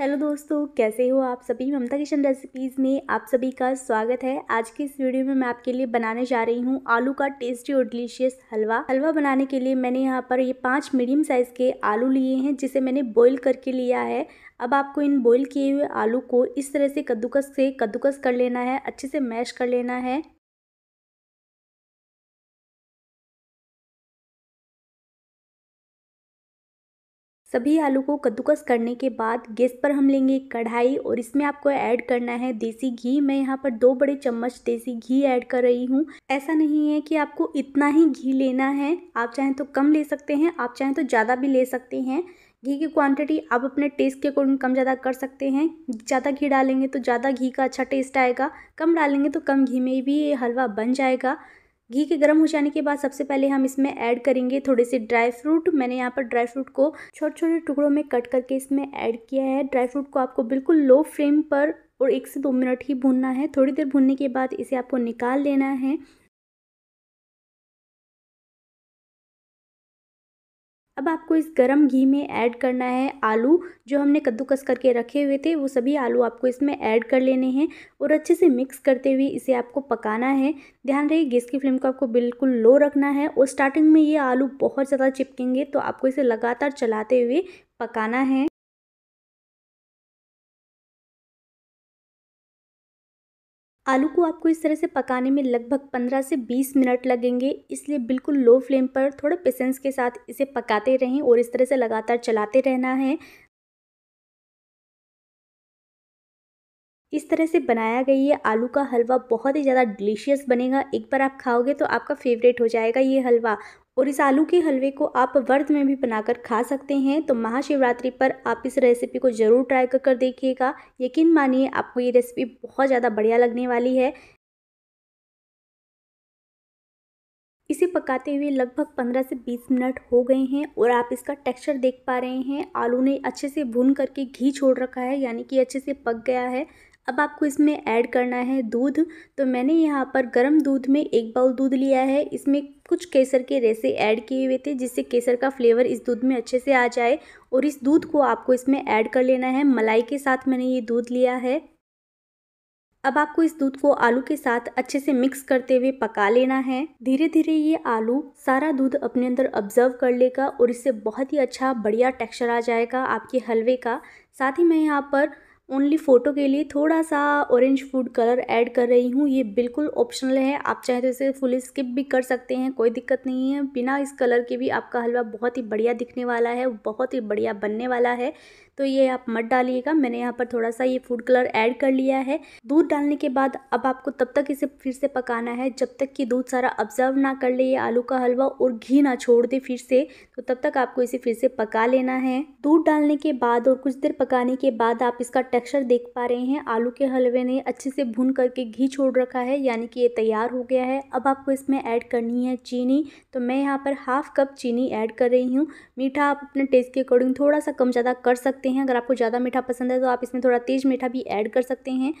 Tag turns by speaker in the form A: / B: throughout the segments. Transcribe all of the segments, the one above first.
A: hello दोस्तों कैसे हो आप सभी ममता किशन रेसिपीज़ में आप सभी का स्वागत है आज की इस वीडियो में मैं आपके लिए बनाने जा रही हूँ आलू का टेस्टी और डिलीशियस हलवा हलवा बनाने के लिए मैंने यहाँ पर ये पांच मीडियम साइज़ के आलू लिए हैं जिसे मैंने बॉईल करके लिया है अब आपको इन बॉईल किए हुए आलू को इस तरह से कद्दूकस से कद्दूकस कर लेना है अच्छे से
B: मैश कर लेना है सभी आलू को कद्दूकस करने के बाद
A: गैस पर हम लेंगे कढ़ाई और इसमें आपको ऐड करना है देसी घी मैं यहाँ पर दो बड़े चम्मच देसी घी ऐड कर रही हूँ ऐसा नहीं है कि आपको इतना ही घी लेना है आप चाहें तो कम ले सकते हैं आप चाहें तो ज़्यादा भी ले सकते हैं घी की क्वांटिटी आप अपने टेस्ट के अकॉर्डिंग कम ज़्यादा कर सकते हैं ज़्यादा घी डालेंगे तो ज़्यादा घी का अच्छा टेस्ट आएगा कम डालेंगे तो कम घी में भी ये हलवा बन जाएगा घी के गर्म हो जाने के बाद सबसे पहले हम इसमें ऐड करेंगे थोड़े से ड्राई फ्रूट मैंने यहाँ पर ड्राई फ्रूट को छोटे छोटे टुकड़ों में कट करके इसमें ऐड किया है ड्राई फ्रूट को आपको बिल्कुल लो फ्लेम पर और एक से दो मिनट ही भूनना है थोड़ी देर भूनने के
B: बाद इसे आपको निकाल लेना है
A: अब आपको इस गरम घी में ऐड करना है आलू जो हमने कद्दूकस करके रखे हुए थे वो सभी आलू आपको इसमें ऐड कर लेने हैं और अच्छे से मिक्स करते हुए इसे आपको पकाना है ध्यान रहे गैस की फ्लेम को आपको बिल्कुल लो रखना है और स्टार्टिंग में ये आलू बहुत ज़्यादा चिपकेंगे तो आपको इसे लगातार चलाते हुए पकाना है आलू को आपको इस तरह से पकाने में लगभग 15 से 20 मिनट लगेंगे इसलिए बिल्कुल लो फ्लेम पर थोड़ा पेशेंस के साथ इसे पकाते रहें और इस तरह से लगातार चलाते रहना है
B: इस तरह से बनाया गया ये आलू का हलवा
A: बहुत ही ज़्यादा डिलीशियस बनेगा एक बार आप खाओगे तो आपका फेवरेट हो जाएगा ये हलवा और इस आलू के हलवे को आप व्रत में भी बनाकर खा सकते हैं तो महाशिवरात्रि पर आप इस रेसिपी को ज़रूर ट्राई कर कर देखिएगा यकीन मानिए आपको ये रेसिपी बहुत ज़्यादा बढ़िया लगने वाली है
B: इसे पकाते हुए लगभग 15
A: से 20 मिनट हो गए हैं और आप इसका टेक्सचर देख पा रहे हैं आलू ने अच्छे से भून करके घी छोड़ रखा है यानी कि अच्छे से पक गया है अब आपको इसमें ऐड करना है दूध तो मैंने यहाँ पर गर्म दूध में एक बाउल दूध लिया है इसमें कुछ केसर के रेसे ऐड किए हुए थे जिससे केसर का फ्लेवर इस दूध में अच्छे से आ जाए और इस दूध को आपको इसमें ऐड कर लेना है मलाई के साथ मैंने ये दूध लिया है अब आपको इस दूध को आलू के साथ अच्छे से मिक्स करते हुए पका लेना है धीरे धीरे ये आलू सारा दूध अपने अंदर ऑब्जर्व कर लेगा और इससे बहुत ही अच्छा बढ़िया टेक्सचर आ जाएगा आपके हलवे का साथ ही मैं यहाँ पर ओनली फ़ोटो के लिए थोड़ा सा ऑरेंज फूड कलर ऐड कर रही हूँ ये बिल्कुल ऑप्शनल है आप चाहे तो इसे फुल स्किप भी कर सकते हैं कोई दिक्कत नहीं है बिना इस कलर के भी आपका हलवा बहुत ही बढ़िया दिखने वाला है बहुत ही बढ़िया बनने वाला है तो ये आप मत डालिएगा मैंने यहाँ पर थोड़ा सा ये फूड कलर ऐड कर लिया है दूध डालने के बाद अब आपको तब तक इसे फिर से पकाना है जब तक कि दूध सारा ऑब्जर्व ना कर ले ये आलू का हलवा और घी ना छोड़ दे फिर से तो तब तक आपको इसे फिर से पका लेना है दूध डालने के बाद और कुछ देर पकाने के बाद आप इसका टेक्स्चर देख पा रहे हैं आलू के हलवे ने अच्छे से भून करके घी छोड़ रखा है यानी कि ये तैयार हो गया है अब आपको इसमें ऐड करनी है चीनी तो मैं यहाँ पर हाफ कप चीनी ऐड कर रही हूँ मीठा आप अपने टेस्ट के अकॉर्डिंग थोड़ा सा कम ज़्यादा कर सकते सकते हैं अगर आपको ज़्यादा मीठा पसंद है तो आप इसमें थोड़ा तेज़ मीठा भी ऐड कर सकते हैं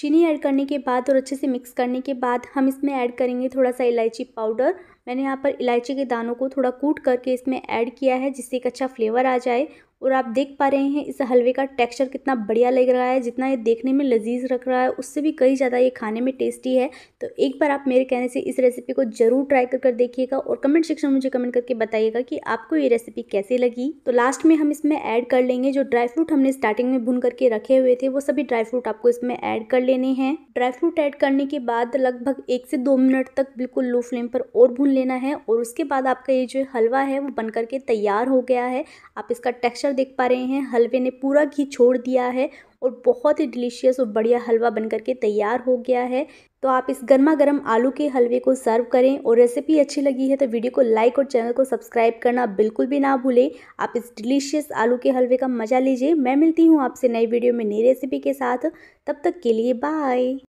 A: चीनी ऐड करने के बाद और अच्छे से मिक्स करने के बाद हम इसमें ऐड करेंगे थोड़ा सा इलायची पाउडर मैंने यहाँ पर इलायची के दानों को थोड़ा कूट करके इसमें ऐड किया है जिससे एक अच्छा फ्लेवर आ जाए और आप देख पा रहे हैं इस हलवे का टेक्सचर कितना बढ़िया लग रहा है जितना ये देखने में लजीज रख रहा है उससे भी कई ज़्यादा ये खाने में टेस्टी है तो एक बार आप मेरे कहने से इस रेसिपी को ज़रूर ट्राई कर कर देखिएगा और कमेंट सेक्शन में मुझे कमेंट करके बताइएगा कि आपको ये रेसिपी कैसे लगी तो लास्ट में हम इसमें ऐड कर लेंगे जो ड्राई फ्रूट हमने स्टार्टिंग में भून करके रखे हुए थे वो सभी ड्राई फ्रूट आपको इसमें ऐड कर लेने हैं ड्राई फ्रूट ऐड करने के बाद लगभग एक से दो मिनट तक बिल्कुल लो फ्लेम पर और भून लेना है और उसके बाद आपका ये जो हलवा है वो बन करके तैयार हो गया है आप इसका टेक्स्चर आप देख पा रहे हैं हलवे ने पूरा घी छोड़ दिया है और बहुत ही डिलीशियस और बढ़िया हलवा बन करके तैयार हो गया है तो आप इस गर्मा गर्म आलू के हलवे को सर्व करें और रेसिपी अच्छी लगी है तो वीडियो को लाइक और चैनल को सब्सक्राइब करना बिल्कुल भी ना भूलें आप इस डिलीशियस आलू के हलवे का मज़ा लीजिए मैं मिलती हूँ आपसे नई वीडियो में नई रेसिपी के साथ तब
B: तक के लिए बाय